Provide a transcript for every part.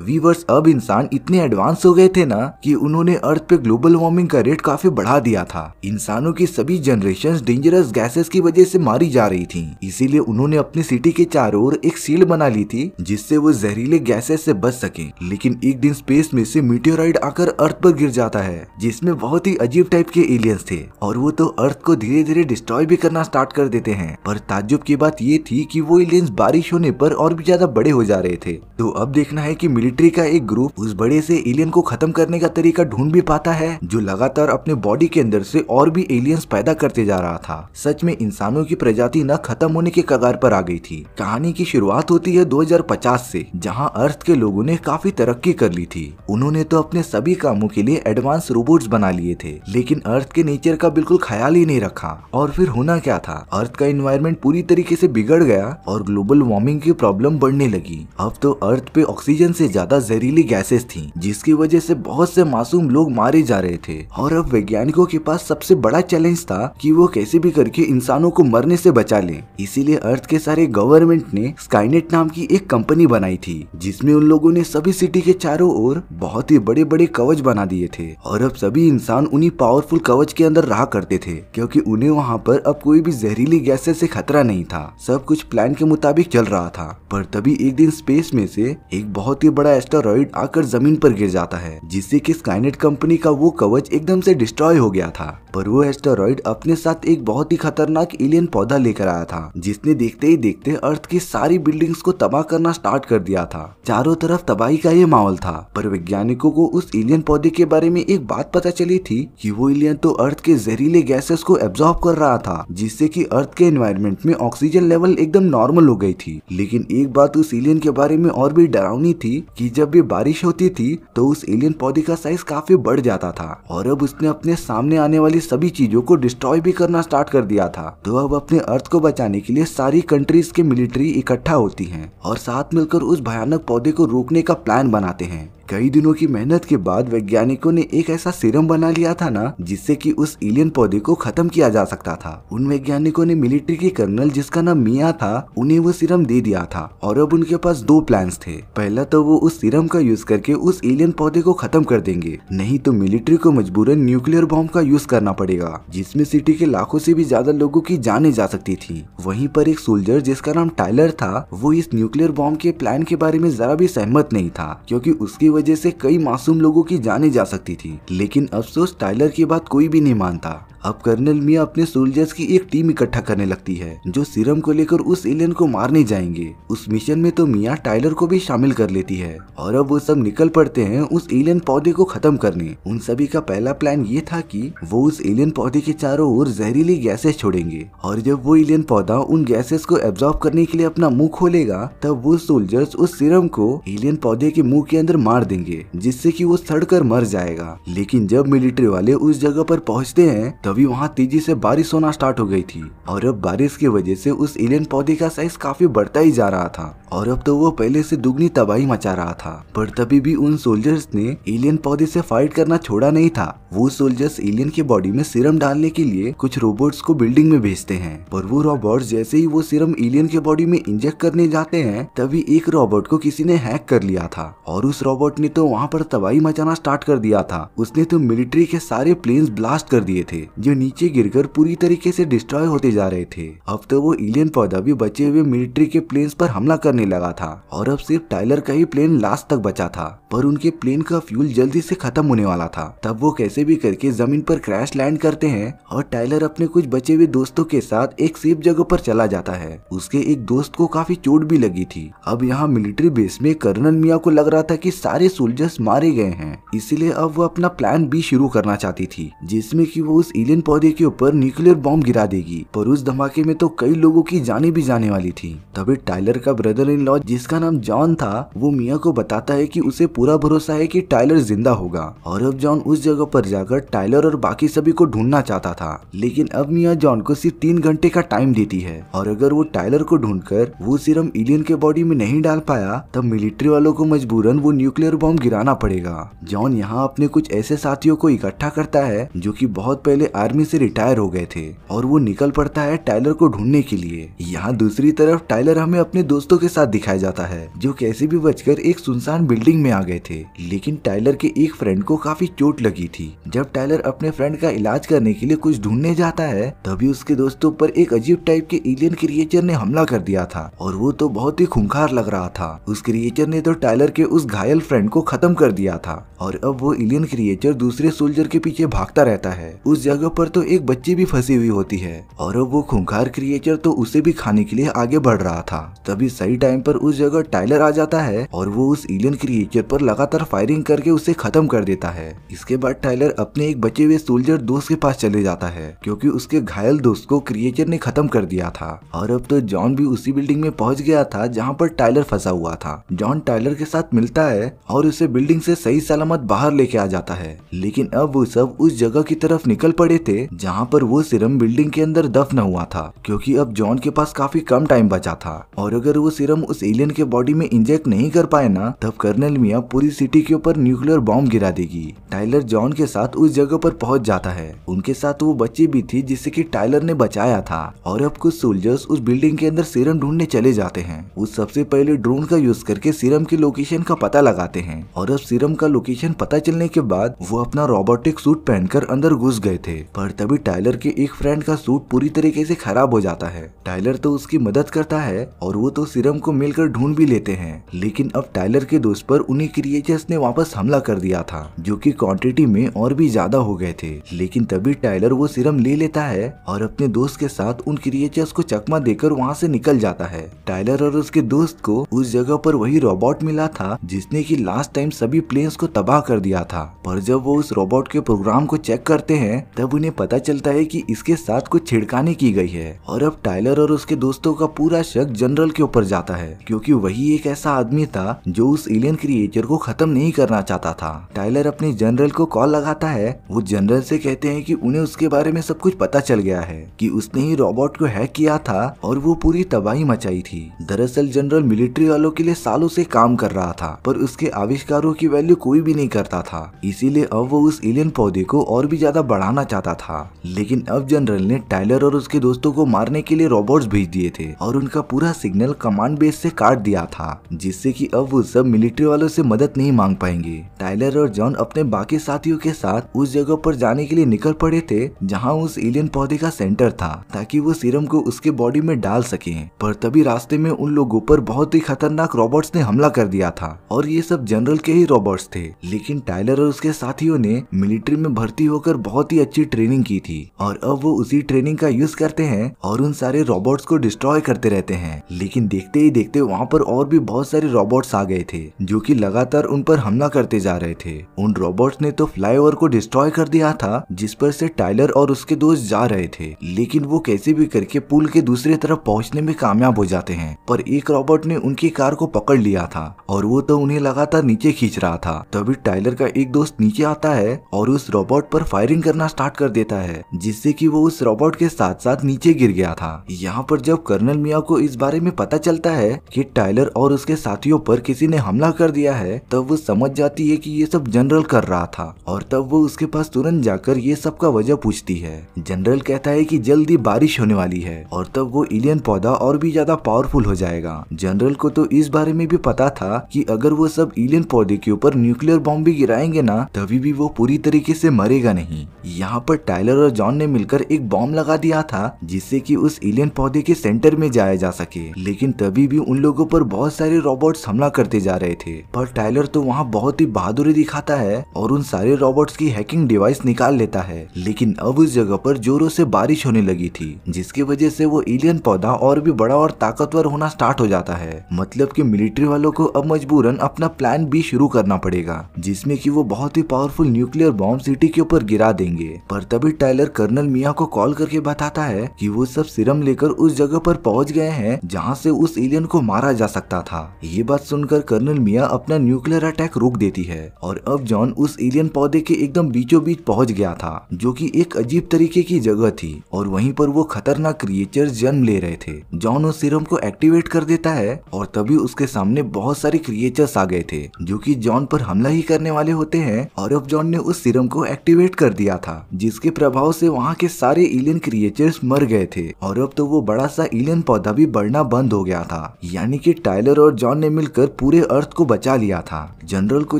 viewers अब इंसान इतने एडवांस हो गए थे ना कि उन्होंने अर्थ पे ग्लोबल वार्मिंग का रेट काफी बढ़ा दिया था इंसानों की सभी जनरेशन डेंजरस गैसेस की वजह से मारी जा रही थी इसीलिए उन्होंने अपनी सिटी के चारों ओर एक सील्ड बना ली थी जिससे वो जहरीले गैसेस से बच सके लेकिन एक दिन स्पेस में से मीटियोराइड आकर अर्थ पर गिर जाता है जिसमे बहुत ही अजीब टाइप के एलियंस थे और वो तो अर्थ को धीरे धीरे डिस्ट्रॉय भी करना स्टार्ट कर देते हैं पर ताजुब की बात ये थी की वो एलियंस बारिश होने पर और भी ज्यादा बड़े हो जा रहे थे तो अब देखना है की मिलिट्री का एक ग्रुप उस बड़े से एलियन को खत्म करने का तरीका ढूंढ भी पाता है जो लगातार अपने बॉडी के अंदर से और भी एलियंस पैदा करते जा रहा था सच में इंसानों की प्रजाति न खत्म होने के कगार पर आ गई थी कहानी की शुरुआत होती है 2050 से जहां अर्थ के लोगों ने काफी तरक्की कर ली थी उन्होंने तो अपने सभी कामों के लिए एडवांस रोबोट बना लिए थे लेकिन अर्थ के नेचर का बिल्कुल ख्याल ही नहीं रखा और फिर होना क्या था अर्थ का इन्वायरमेंट पूरी तरीके ऐसी बिगड़ गया और ग्लोबल वार्मिंग की प्रॉब्लम बढ़ने लगी अब तो अर्थ पे ऑक्सीजन से ज्यादा जहरीली गैसेस थी जिसकी वजह से बहुत से मासूम लोग मारे जा रहे थे और अब वैज्ञानिकों के पास सबसे बड़ा चैलेंज था कि वो कैसे भी करके इंसानों को मरने से बचा ले इसीलिए अर्थ के सारे गवर्नमेंट ने स्काईनेट नाम की एक कंपनी बनाई थी जिसमें उन लोगों ने सभी सिटी के चारों ओर बहुत ही बड़े बड़े कवच बना दिए थे और अब सभी इंसान उन्हीं पावरफुल कवच के अंदर रहा करते थे क्योंकि उन्हें वहाँ पर अब कोई भी जहरीली गैसेस से खतरा नहीं था सब कुछ प्लान के मुताबिक चल रहा था पर तभी एक दिन स्पेस में से एक बहुत ही बड़ा बड़ा एस्टोरॉइड आकर जमीन पर गिर जाता है जिससे कि स्काइनेट कंपनी का वो कवच एकदम से डिस्ट्रॉय हो गया था पर वो एस्टोरॉइड अपने साथ एक बहुत ही खतरनाक एलियन पौधा लेकर आया था जिसने देखते ही देखते अर्थ की सारी बिल्डिंग्स को तबाह करना स्टार्ट कर दिया था चारों तरफ तबाही का ये माहौल था पर वैज्ञानिकों को उस एलियन पौधे के बारे में एक बात पता चली थी कि वो एलियन तो अर्थ के जहरीले गैसेस को एब्जॉर्ब कर रहा था जिससे की अर्थ के एनवायरमेंट में ऑक्सीजन लेवल एकदम नॉर्मल हो गई थी लेकिन एक बात उस एलियन के बारे में और भी डरावनी थी कि जब भी बारिश होती थी तो उस एलियन पौधे का साइज काफी बढ़ जाता था और अब उसने अपने सामने आने वाली सभी चीजों को डिस्ट्रॉय भी करना स्टार्ट कर दिया था तो अब अपने अर्थ को बचाने के लिए सारी कंट्रीज के मिलिट्री इकट्ठा होती है और साथ मिलकर उस भयानक पौधे को रोकने का प्लान बनाते हैं कई दिनों की मेहनत के बाद वैज्ञानिकों ने एक ऐसा सीरम बना लिया था ना जिससे कि उस एलियन पौधे को खत्म किया जा सकता था उन वैज्ञानिकों ने मिलिट्री के कर्नल जिसका नाम मिया था उन्हें वो सीरम दे दिया था और अब उनके पास दो प्लान थे पहला तो वो उस सीरम का यूज करके उस एलियन पौधे को खत्म कर देंगे नहीं तो मिलिट्री को मजबूरन न्यूक्लियर बॉम्ब का यूज करना पड़ेगा जिसमे सिटी के लाखों से भी ज्यादा लोगों की जाने जा सकती थी वही पर एक सोल्जर जिसका नाम टाइलर था वो इस न्यूक्लियर बॉम्ब के प्लान के बारे में जरा भी सहमत नहीं था क्यूँकी उसके वजह से कई मासूम लोगों की जाने जा सकती थी लेकिन अफसोस टाइलर की बात कोई भी नहीं मानता अब कर्नल मिया अपने सोल्जर्स की एक टीम इकट्ठा करने लगती है जो सीरम को लेकर उस एलियन को मारने जाएंगे उस मिशन में तो मिया टाइलर को भी शामिल कर लेती है और अब वो सब निकल पड़ते हैं उस एलियन पौधे को खत्म करने उन सभी का पहला प्लान ये था कि वो उस एलियन पौधे के चारों ओर जहरीली गैसेस छोड़ेंगे और जब वो एलियन पौधा उन गैसेस को एब्जॉर्ब करने के लिए अपना मुँह खोलेगा तब वो सोल्जर्स उस सीरम को एलियन पौधे के मुँह के अंदर मार मार देंगे जिससे कि वो सड़कर मर जाएगा लेकिन जब मिलिट्री वाले उस जगह पर पहुंचते हैं तभी वहाँ तेजी से बारिश होना स्टार्ट हो गई थी और अब बारिश की वजह से उस एलियन पौधे का साइज काफी बढ़ता ही जा रहा था और अब तो वो पहले से दुगनी तबाही मचा रहा था पर तभी भी उन सोल्जर्स ने एलियन पौधे से फाइट करना छोड़ा नहीं था वो सोल्जर्स एलियन के बॉडी में सीरम डालने के लिए कुछ रोबोट्स को बिल्डिंग में भेजते हैं पर वो रोबोट्स जैसे ही वो सीरम एलियन के बॉडी में इंजेक्ट करने जाते हैं तभी एक रोबोट को किसी ने हैक कर लिया था और उस रोबोट रोबोट ने तो वहाँ पर तबाही मचाना स्टार्ट कर दिया था उसने तो मिलिट्री के सारे प्लेन्स ब्लास्ट कर दिए थे जो नीचे गिरकर पूरी तरीके से डिस्ट्रॉय होते जा रहे थे अब तो वो इलियन पौधा भी बचे हुए मिलिट्री के प्लेन्स पर हमला करने लगा था और अब सिर्फ टाइलर का ही प्लेन लास्ट तक बचा था पर उनके प्लेन का फ्यूल जल्दी से खत्म होने वाला था तब वो कैसे भी करके जमीन पर क्रैश लैंड करते हैं और टाइलर अपने कुछ बचे हुए दोस्तों के साथ एक सेफ जगह पर चला जाता है उसके एक दोस्त को काफी चोट भी लगी थी अब यहाँ मिलिट्री बेस में कर्नल मिया को लग रहा था की सारे सोल्जर्स मारे गए हैं इसीलिए अब वो अपना प्लान भी शुरू करना चाहती थी जिसमे की वो उस एलियन पौधे के ऊपर न्यूक्लियर बॉम्ब गिरा देगी पर उस धमाके में तो कई लोगों की जाने भी जाने वाली थी तभी टाइलर का ब्रदर इन लॉ जिसका नाम जॉन था वो मिया को बताता है की उसे पूरा भरोसा है कि टाइलर जिंदा होगा और अब जॉन उस जगह पर जाकर टाइलर और बाकी सभी को ढूंढना चाहता था लेकिन अब मिया जॉन को सिर्फ तीन घंटे का टाइम देती है और अगर वो टाइलर को ढूंढ वो सीरम इलियन के बॉडी में नहीं डाल पाया तब मिलिट्री वालों को मजबूरन वो न्यूक्लियर बॉम्ब गिराना पड़ेगा जॉन यहाँ अपने कुछ ऐसे साथियों को इकट्ठा करता है जो की बहुत पहले आर्मी से रिटायर हो गए थे और वो निकल पड़ता है टाइलर को ढूंढने के लिए यहाँ दूसरी तरफ टाइलर हमें अपने दोस्तों के साथ दिखाया जाता है जो कैसे भी बचकर एक सुनसान बिल्डिंग में आ गया गए थे लेकिन टाइलर के एक फ्रेंड को काफी चोट लगी थी जब टाइलर अपने फ्रेंड का इलाज करने के लिए कुछ ढूंढने जाता है तभी उसके दोस्तों पर एक अजीब टाइप के एलियन क्रिएचर ने हमला कर दिया था और वो तो बहुत ही खूंखार लग रहा था उस क्रिएचर ने तो टाइलर के उस घायल फ्रेंड को खत्म कर दिया था और अब वो एलियन क्रिएचर दूसरे सोल्जर के पीछे भागता रहता है उस जगह पर तो एक बच्ची भी फंसी हुई होती है और अब वो खूंखार क्रिएचर तो उसे भी खाने के लिए आगे बढ़ रहा था तभी सही टाइम पर उस जगह टाइलर आ जाता है और वो उस एलियन क्रिएचर पर पर लगातार फायरिंग करके उसे खत्म कर देता है इसके बाद टाइलर अपने एक बचे हुए सोल्जर दोस्त के पास चले जाता है क्योंकि उसके घायल दोस्त को क्रिएचर ने खत्म कर दिया था और अब तो जॉन भी उसी बिल्डिंग में पहुंच गया था जहां पर टाइलर फंसा हुआ था जॉन टाइलर के साथ मिलता है और उसे बिल्डिंग से सही सलामत बाहर लेके आ जाता है लेकिन अब वो सब उस जगह की तरफ निकल पड़े थे जहाँ पर वो सिरम बिल्डिंग के अंदर दफ्न हुआ था क्योंकि अब जॉन के पास काफी कम टाइम बचा था और अगर वो सिरम उस एलियन के बॉडी में इंजेक्ट नहीं कर पाए ना तब कर्नल मिया पूरी सिटी के ऊपर न्यूक्लियर बॉम्ब गिरा देगी टाइलर जॉन के साथ उस जगह पर पहुंच जाता है उनके साथ वो बच्ची भी थी जिसे कि टाइलर ने बचाया था और अब कुछ सोल्जर्स उस बिल्डिंग के अंदर सीरम ढूंढने चले जाते हैं वो सबसे पहले ड्रोन का यूज करके सीरम की लोकेशन का पता लगाते हैं और अब सीरम का लोकेशन पता चलने के बाद वो अपना रोबोटिक सूट पहनकर अंदर घुस गए थे पर तभी टाइलर के एक फ्रेंड का सूट पूरी तरीके से खराब हो जाता है टाइलर तो उसकी मदद करता है और वो तो सीरम को मिलकर ढूंढ भी लेते हैं लेकिन अब टाइलर के दोस्त पर उन्हें क्रिएचर्स ने वापस हमला कर दिया था जो कि क्वांटिटी में और भी ज्यादा हो गए थे लेकिन तभी टाइलर वो सिरम ले लेता है और अपने दोस्त के साथ उन क्रिएचर्स को चकमा देकर वहाँ से निकल जाता है टाइलर और उसके दोस्त को उस जगह पर वही रोबोट मिला था जिसने की लास्ट टाइम सभी प्लेन्स को तबाह कर दिया था पर जब वो उस रोबोट के प्रोग्राम को चेक करते हैं तब उन्हें पता चलता है की इसके साथ कुछ छिड़कानी की गई है और अब टाइलर और उसके दोस्तों का पूरा शक जनरल के ऊपर जाता है क्योंकि वही एक ऐसा आदमी था जो उस एलियन क्रिएचर नेचर को खत्म नहीं करना चाहता था टाइलर अपने जनरल को कॉल लगाता है वो जनरल से कहते हैं कि उन्हें उसके बारे में सब कुछ पता चल गया है कि उसने ही रोबोट को हैक किया था और वो पूरी तबाही मचाई थी दरअसल जनरल मिलिट्री वालों के लिए सालों से काम कर रहा था पर उसके आविष्कारों की वैल्यू कोई भी नहीं करता था इसीलिए अब वो उस एलियन पौधे को और भी ज्यादा बढ़ाना चाहता था लेकिन अब जनरल ने टाइलर और उसके दोस्तों को मारने के लिए रोबोट भेज दिए थे और उनका पूरा सिग्नल कमांड बेस से काट दिया था जिससे कि अब वो सब मिलिट्री वालों से मदद नहीं मांग पाएंगे टाइलर और जॉन अपने बाकी साथियों के साथ उस जगह पर जाने के लिए निकल पड़े थे जहाँ उस एलियन पौधे का सेंटर था ताकि वो सीरम को उसके बॉडी में डाल सके पर तभी रास्ते में उन लोगों पर बहुत ही खतरनाक रोबोट ने हमला कर दिया था और ये सब जनरल के ही रॉबर्ट्स थे लेकिन टाइलर और उसके साथियों ने मिलिट्री में भर्ती होकर बहुत ही अच्छी ट्रेनिंग की थी और अब वो उसी ट्रेनिंग का यूज करते हैं और उन सारे रोबोट्स को डिस्ट्रॉय करते रहते हैं लेकिन देखते ही देखते वहाँ पर और भी बहुत सारे रोबोट्स आ गए थे जो की लगा लगातार उन पर हमला करते जा रहे थे उन रोबोट ने तो फ्लाईओवर को डिस्ट्रॉय कर दिया था जिस पर से टाइलर और उसके दोस्त जा रहे थे लेकिन वो कैसे भी करके पुल के दूसरे तरफ पहुँचने में कामयाब हो जाते हैं पर एक रोबोट ने उनकी कार को पकड़ लिया था और वो तो उन्हें लगातार नीचे खींच रहा था तभी टाइलर का एक दोस्त नीचे आता है और उस रोबोट पर फायरिंग करना स्टार्ट कर देता है जिससे कि वो उस रोबोट के साथ साथ नीचे गिर गया था यहाँ पर जब कर्नल मिया को इस बारे में पता चलता है कि टाइलर और उसके साथियों पर किसी ने हमला कर दिया है है तब वो समझ जाती है कि ये सब जनरल कर रहा था और तब वो उसके पास तुरंत जाकर ये सब का वजह पूछती है जनरल कहता है कि जल्दी बारिश होने वाली है और तब वो इलियन पौधा और भी ज्यादा पावरफुल हो जाएगा जनरल को तो इस बारे में भी पता था कि अगर वो सब इलियन पौधे के ऊपर न्यूक्लियर बॉम्ब भी गिराएंगे ना तभी भी वो पूरी तरीके से मरेगा नहीं यहाँ पर टाइलर और जॉन ने मिलकर एक बॉम्ब लगा दिया था जिससे कि उस एलियन पौधे के सेंटर में जाया जा सके लेकिन तभी भी उन लोगों पर बहुत सारे रोबोट हमला करते जा रहे थे पर टाइलर तो वहाँ बहुत ही बहादुरी दिखाता है और उन सारे रोबोट्स की हैकिंग डिवाइस निकाल लेता है लेकिन अब उस जगह पर जोरों से बारिश होने लगी थी जिसकी वजह से वो एलियन पौधा और भी बड़ा और ताकतवर होना स्टार्ट हो जाता है मतलब की मिलिट्री वालों को अब मजबूरन अपना प्लान भी शुरू करना पड़ेगा जिसमे की वो बहुत ही पावरफुल न्यूक्लियर बॉम्ब सिटी के ऊपर गिरा देंगे पर तभी टाइलर कर्नल मिया को कॉल करके बताता है की वो सब सिरम लेकर उस जगह पर पहुंच गए हैं जहां से उस एलियन को मारा जा सकता था ये बात सुनकर कर्नल मिया अपना न्यूक्लियर अटैक रोक देती है और अब जॉन उस एलियन पौधे के एकदम बीचों बीच पहुंच गया था जो कि एक अजीब तरीके की जगह थी और वहीं पर वो खतरनाक क्रिएचर जन्म ले रहे थे जॉन उस सीरम को एक्टिवेट कर देता है और तभी उसके सामने बहुत सारे क्रिएचर्स आ गए थे जो की जॉन पर हमला ही करने वाले होते हैं और अब जॉन ने उस सीरम को एक्टिवेट कर दिया था जिसके प्रभाव से वहाँ के सारे एलियन क्रिएचर्स मर गए थे और अब तो वो बड़ा सा एलियन पौधा भी बढ़ना बंद हो गया था यानी कि टाइलर और जॉन ने मिलकर पूरे अर्थ को बचा लिया था जनरल को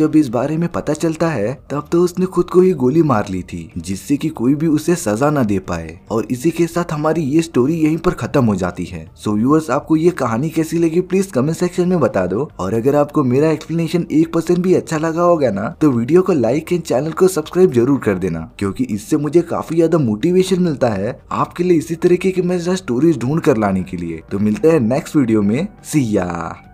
जब इस बारे में पता चलता है तब तो उसने खुद को ही गोली मार ली थी जिससे कि कोई भी उसे सजा ना दे पाए और इसी के साथ हमारी ये स्टोरी यहीं पर खत्म हो जाती है सो व्यूअर्स आपको ये कहानी कैसी लगी प्लीज कमेंट सेक्शन में बता दो और अगर आपको मेरा एक्सप्लेनेशन एक परसेंट भी अच्छा लगा होगा ना तो वीडियो को लाइक एंड चैनल को सब्सक्राइब जरूर कर देना क्यूँकी इससे मुझे काफी ज्यादा मोटिवेशन मिलता है आपके लिए इसी तरीके की मैं स्टोरीज ढूंढ कर लाने के लिए तो मिलते हैं नेक्स्ट वीडियो में सिया